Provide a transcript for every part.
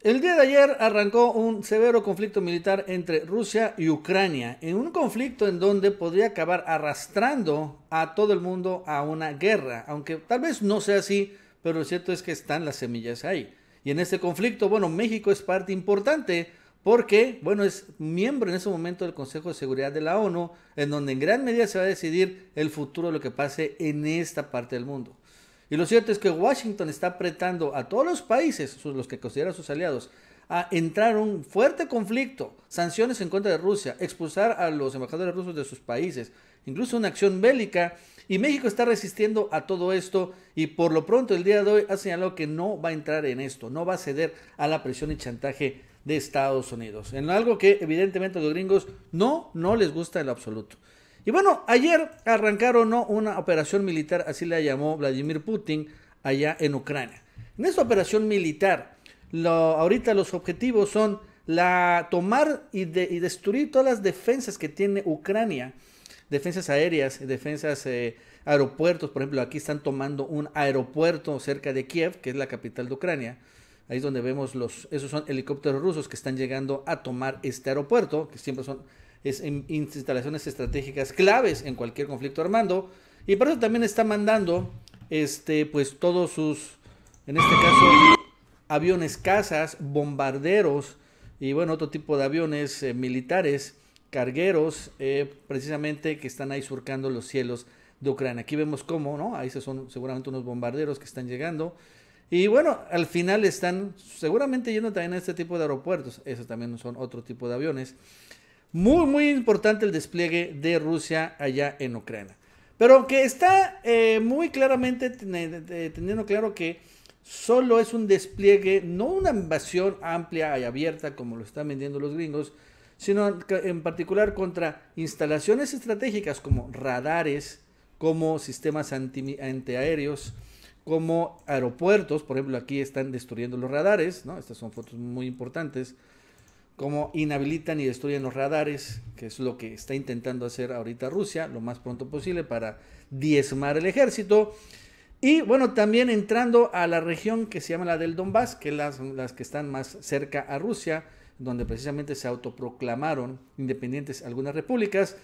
El día de ayer arrancó un severo conflicto militar entre Rusia y Ucrania, en un conflicto en donde podría acabar arrastrando a todo el mundo a una guerra, aunque tal vez no sea así, pero lo cierto es que están las semillas ahí. Y en este conflicto, bueno, México es parte importante porque, bueno, es miembro en ese momento del Consejo de Seguridad de la ONU, en donde en gran medida se va a decidir el futuro de lo que pase en esta parte del mundo. Y lo cierto es que Washington está apretando a todos los países, los que considera sus aliados, a entrar en un fuerte conflicto, sanciones en contra de Rusia, expulsar a los embajadores rusos de sus países, incluso una acción bélica. Y México está resistiendo a todo esto y por lo pronto el día de hoy ha señalado que no va a entrar en esto, no va a ceder a la presión y chantaje de Estados Unidos, en algo que evidentemente a los gringos no, no les gusta en lo absoluto. Y bueno, ayer arrancaron una operación militar, así la llamó Vladimir Putin, allá en Ucrania. En esta operación militar, lo, ahorita los objetivos son la, tomar y, destruir todas las defensas que tiene Ucrania, defensas aéreas, defensas eh, aeropuertos, por ejemplo, aquí están tomando un aeropuerto cerca de Kiev, que es la capital de Ucrania. Ahí es donde vemos los, esos son helicópteros rusos que están llegando a tomar este aeropuerto, que siempre son instalaciones estratégicas claves en cualquier conflicto armando Y por eso también está mandando este, pues todos sus, en este caso, aviones cazas, bombarderos y bueno, otro tipo de aviones eh, militares, cargueros, eh, precisamente que están ahí surcando los cielos de Ucrania. Aquí vemos cómo, ¿no? Ahí son seguramente unos bombarderos que están llegando. Y bueno, al final están seguramente yendo también a este tipo de aeropuertos. Esos también son otro tipo de aviones. Muy, muy importante el despliegue de Rusia allá en Ucrania. Pero que está eh, muy claramente teniendo claro que solo es un despliegue, no una invasión amplia y abierta como lo están vendiendo los gringos, sino en particular contra instalaciones estratégicas como radares, como sistemas antiaéreos, como aeropuertos, por ejemplo aquí están destruyendo los radares, ¿no? estas son fotos muy importantes, cómo inhabilitan y destruyen los radares, que es lo que está intentando hacer ahorita Rusia lo más pronto posible para diezmar el ejército. Y bueno, también entrando a la región que se llama la del Donbass, que es las, las que están más cerca a Rusia, donde precisamente se autoproclamaron independientes algunas repúblicas.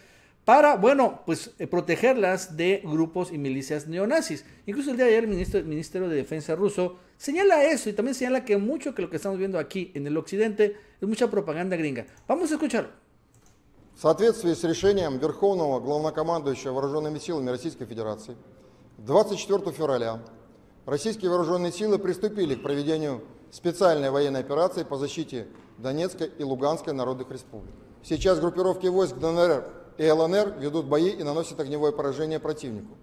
para, bueno, pues eh, protegerlas de grupos y milicias neonazis. Incluso el día de ayer el, ministro, el Ministerio de Defensa ruso señala eso y también señala que mucho que lo que estamos viendo aquí en el occidente es mucha propaganda gringa. Vamos a escucharlo. В соответствии с решением Верховного Главнокомандующего Вооруженными Силами Российской Федерации 24 февраля российские вооруженные силы приступили к проведению специальной военной операции по защите Донецкой и Луганской народных республик. Сейчас группировки войск ДНР и ЛНР ведут бои и наносят огневое поражение противнику.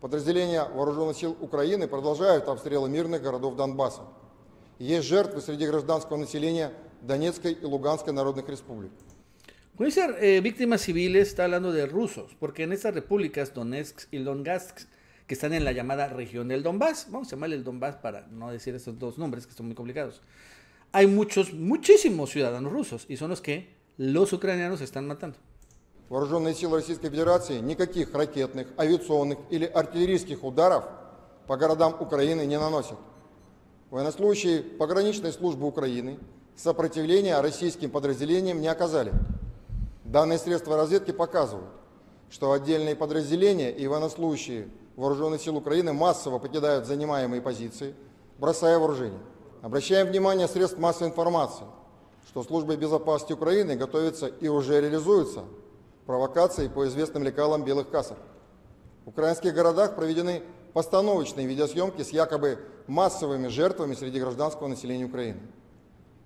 Подразделения вооруженных сил Украины продолжают обстрелы мирных городов Донбасса. Есть жертвы среди гражданского населения Донецкой и Луганской народных республик. Э, víctimas civiles, está hablando de rusos, porque en estas repúblicas, Donetsk y Lugansk, que están en la llamada región del Donbass, vamos a llamarle el Donbass para no decir estos dos nombres que son muy complicados, hay muchos, muchísimos ciudadanos rusos y son los que los ucranianos están matando. Вооруженные силы Российской Федерации никаких ракетных, авиационных или артиллерийских ударов по городам Украины не наносят. Военнослужащие пограничной службы Украины сопротивления российским подразделениям не оказали. Данные средства разведки показывают, что отдельные подразделения и военнослужащие вооруженных сил Украины массово покидают занимаемые позиции, бросая вооружение. Обращаем внимание средств массовой информации, что службы безопасности Украины готовятся и уже реализуются провокаций по известным лекалам белых касок. В украинских городах проведены постановочные видеосъемки с якобы массовыми жертвами среди гражданского населения Украины.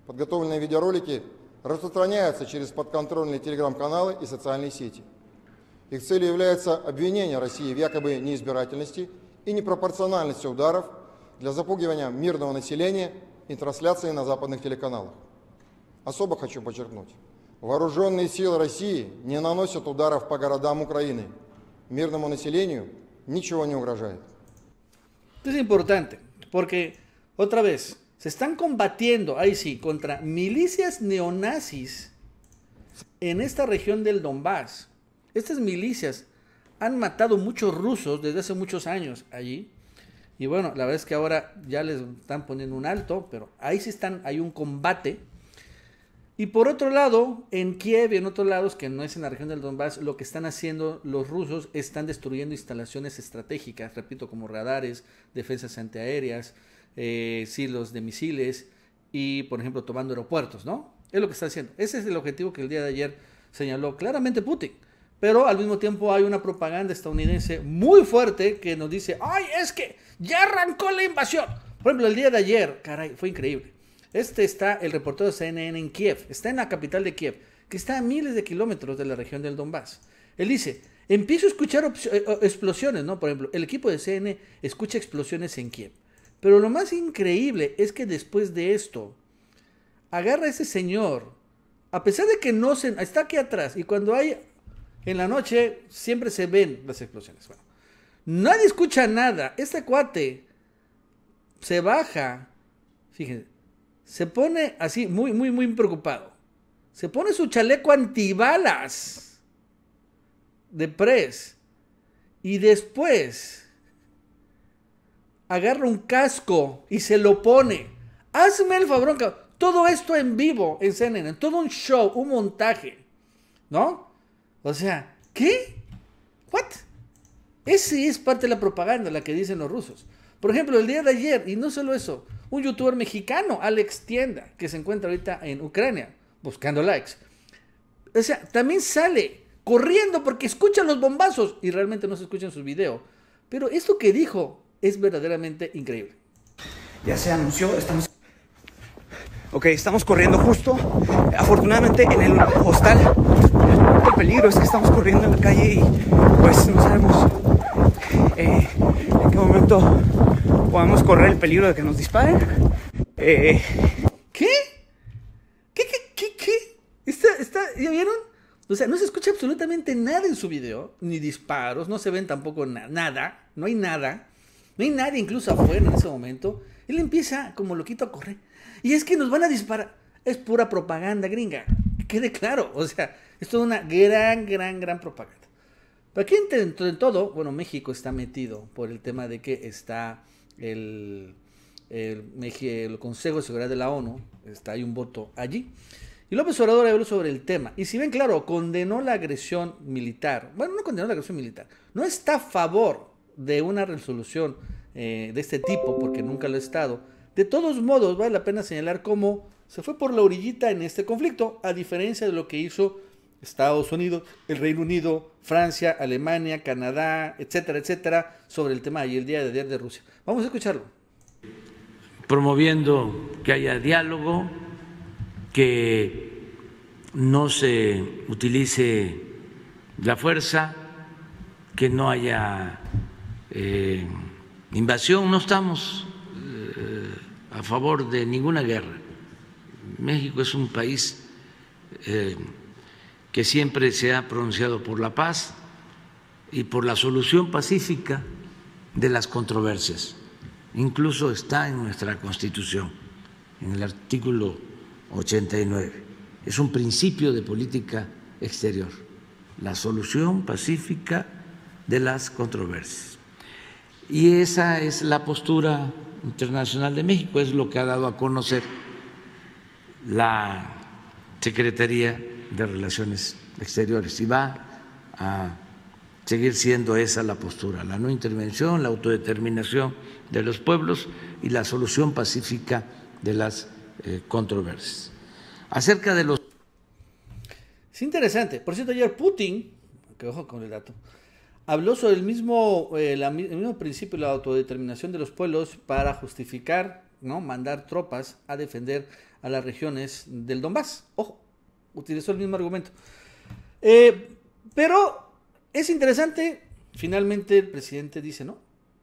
Подготовленные видеоролики распространяются через подконтрольные телеграм-каналы и социальные сети. Их целью является обвинение России в якобы неизбирательности и непропорциональности ударов для запугивания мирного населения и трансляции на западных телеканалах. Особо хочу подчеркнуть, Вооруженные силы России не наносят ударов по городам Украины. Мирному населению ничего не угрожает. Es importante porque, otra vez, se están combatiendo, ahí sí, contra milicias neonazis en esta región del Donbass. Estas milicias han matado muchos rusos desde hace muchos años allí. Y bueno, la verdad es que ahora ya les están poniendo un alto, pero ahí sí están, hay un combate y por otro lado, en Kiev y en otros lados que no es en la región del Donbass, lo que están haciendo los rusos están destruyendo instalaciones estratégicas, repito, como radares, defensas antiaéreas, eh, silos de misiles y, por ejemplo, tomando aeropuertos, ¿no? Es lo que están haciendo. Ese es el objetivo que el día de ayer señaló claramente Putin. Pero al mismo tiempo hay una propaganda estadounidense muy fuerte que nos dice, ay, es que ya arrancó la invasión. Por ejemplo, el día de ayer, caray, fue increíble. Este está el reportero de CNN en Kiev, está en la capital de Kiev, que está a miles de kilómetros de la región del Donbass. Él dice, empiezo a escuchar eh, explosiones, ¿no? Por ejemplo, el equipo de CNN escucha explosiones en Kiev. Pero lo más increíble es que después de esto, agarra a ese señor, a pesar de que no se... Está aquí atrás y cuando hay... En la noche siempre se ven las explosiones. Bueno, nadie escucha nada. Este cuate se baja. Fíjense, se pone así, muy, muy, muy preocupado. Se pone su chaleco antibalas de pres. Y después agarra un casco y se lo pone. Hazme el favor, todo esto en vivo en CNN, todo un show, un montaje, ¿no? O sea, ¿qué? ¿What? Esa es parte de la propaganda, la que dicen los rusos. Por ejemplo, el día de ayer, y no solo eso, un youtuber mexicano, Alex Tienda, que se encuentra ahorita en Ucrania, buscando likes. O sea, también sale corriendo porque escuchan los bombazos y realmente no se escuchan su video. Pero esto que dijo es verdaderamente increíble. Ya se anunció, estamos... Ok, estamos corriendo justo, afortunadamente en el hostal. El peligro es que estamos corriendo en la calle y pues no sabemos momento podamos correr el peligro de que nos disparen. Eh, qué, qué, qué? ¿Está, está, ya vieron? O sea, no se escucha absolutamente nada en su video, ni disparos, no se ven tampoco nada, no hay nada, no hay nadie incluso afuera en ese momento. Él empieza como loquito a correr. Y es que nos van a disparar. Es pura propaganda gringa, quede claro. O sea, esto es una gran, gran, gran propaganda. Pero aquí dentro de todo, bueno, México está metido por el tema de que está el, el, Consejo de Seguridad de la ONU, está, hay un voto allí. Y López Obrador habló sobre el tema. Y si bien, claro, condenó la agresión militar. Bueno, no condenó la agresión militar. No está a favor de una resolución eh, de este tipo, porque nunca lo ha estado. De todos modos, vale la pena señalar cómo se fue por la orillita en este conflicto, a diferencia de lo que hizo Estados Unidos, el Reino Unido, Francia, Alemania, Canadá, etcétera, etcétera, sobre el tema y el día de ayer de Rusia. Vamos a escucharlo. Promoviendo que haya diálogo, que no se utilice la fuerza, que no haya eh, invasión, no estamos eh, a favor de ninguna guerra. México es un país... Eh, que siempre se ha pronunciado por la paz y por la solución pacífica de las controversias. Incluso está en nuestra Constitución, en el artículo 89. Es un principio de política exterior, la solución pacífica de las controversias. Y esa es la postura internacional de México, es lo que ha dado a conocer la Secretaría de Relaciones Exteriores y va a seguir siendo esa la postura, la no intervención, la autodeterminación de los pueblos y la solución pacífica de las eh, controversias. Acerca de los... Es interesante. Por cierto, ayer Putin, que ojo con el dato, habló sobre el mismo, eh, mismo principio de la autodeterminación de los pueblos para justificar, ¿no? mandar tropas a defender a las regiones del Donbass. Ojo, utilizó el mismo argumento. Eh, pero es interesante, finalmente el presidente dice, ¿no?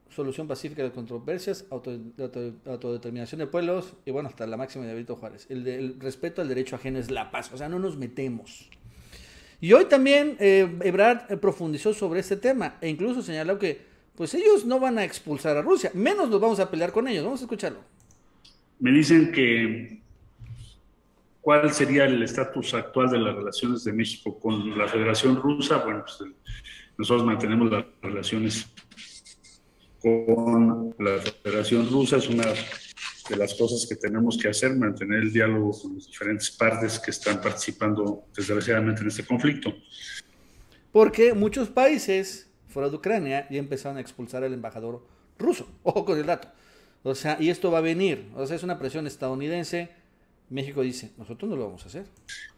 Solución pacífica de controversias, autodeterminación de pueblos y bueno, hasta la máxima de Benito Juárez. El, respeto al derecho ajeno es la paz, o sea, no nos metemos. Y hoy también eh, Ebrard eh, profundizó sobre este tema e incluso señaló que pues ellos no van a expulsar a Rusia, menos nos vamos a pelear con ellos. Vamos a escucharlo. Me dicen que ¿Cuál sería el estatus actual de las relaciones de México con la Federación Rusa? Bueno, pues, nosotros mantenemos las relaciones con la Federación Rusa, es una de las cosas que tenemos que hacer, mantener el diálogo con las diferentes partes que están participando desgraciadamente en este conflicto. Porque muchos países fuera de Ucrania ya empezaron a expulsar al embajador ruso, ojo con el dato. O sea, y esto va a venir, o sea, es una presión estadounidense México dice, nosotros no lo vamos a hacer.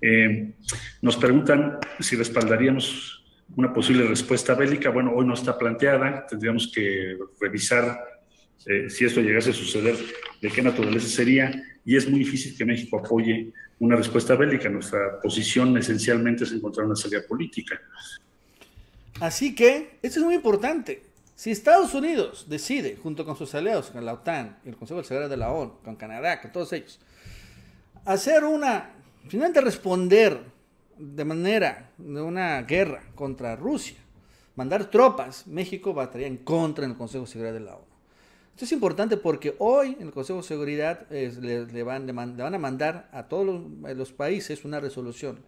Eh, nos preguntan si respaldaríamos una posible respuesta bélica. Bueno, hoy no está planteada, tendríamos que revisar eh, si esto llegase a suceder, de qué naturaleza sería, y es muy difícil que México apoye una respuesta bélica. Nuestra posición esencialmente es encontrar una salida política. Así que, esto es muy importante. Si Estados Unidos decide, junto con sus aliados, con la OTAN, el Consejo de Seguridad de la ONU, con Canadá, con todos ellos, hacer una, finalmente responder de manera de una guerra contra Rusia, mandar tropas, México votaría en contra en el Consejo de Seguridad de la ONU. Esto es importante porque hoy en el Consejo de Seguridad le, van, a mandar a todos los, países una resolución.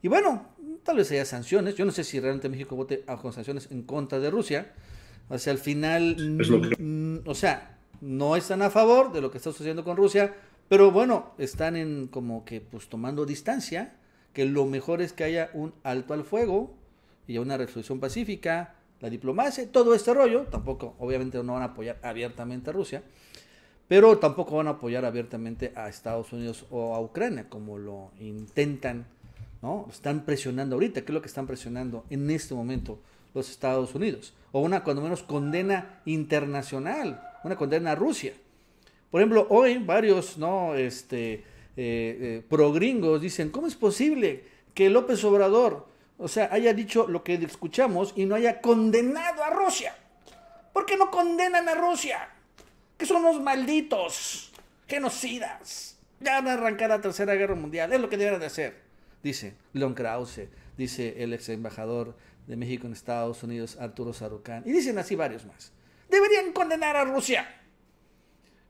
Y bueno, tal vez haya sanciones. Yo no sé si realmente México vote a con sanciones en contra de Rusia. O sea, al final, o sea, no están a favor de lo que está sucediendo con Rusia, pero bueno, están en como que pues tomando distancia, que lo mejor es que haya un alto al fuego y una resolución pacífica, la diplomacia, todo este rollo, tampoco obviamente no van a apoyar abiertamente a Rusia, pero tampoco van a apoyar abiertamente a Estados Unidos o a Ucrania como lo intentan, ¿no? Están presionando ahorita, ¿qué es lo que están presionando en este momento los Estados Unidos, o una cuando menos condena internacional, una condena a Rusia. Por ejemplo, hoy varios no este, eh, eh, dicen, ¿cómo es posible que López Obrador, o sea, haya dicho lo que escuchamos y no haya condenado a Rusia? ¿Por qué no condenan a Rusia? Que son los malditos genocidas. Ya van a arrancar la Tercera Guerra Mundial, es lo que deberían de hacer, dice Leon Krause, dice el ex embajador de México en Estados Unidos, Arturo Sarucán, y dicen así varios más. Deberían condenar a Rusia.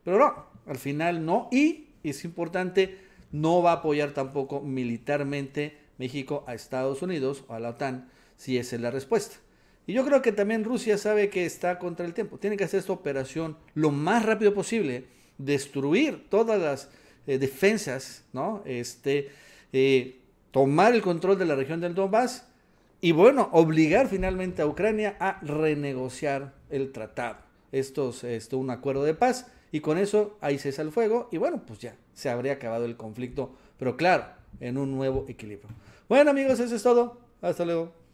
Pero no, al final no. Y es importante, no va a apoyar tampoco militarmente México a Estados Unidos o a la OTAN si esa es la respuesta. Y yo creo que también Rusia sabe que está contra el tiempo. Tiene que hacer esta operación lo más rápido posible, destruir todas las eh, defensas, ¿no? Este, eh, tomar el control de la región del Donbass y, bueno, obligar finalmente a Ucrania a renegociar el tratado. Esto es este, un acuerdo de paz y con eso ahí cesa el fuego y bueno, pues ya se habría acabado el conflicto, pero claro, en un nuevo equilibrio. Bueno amigos, eso es todo. Hasta luego.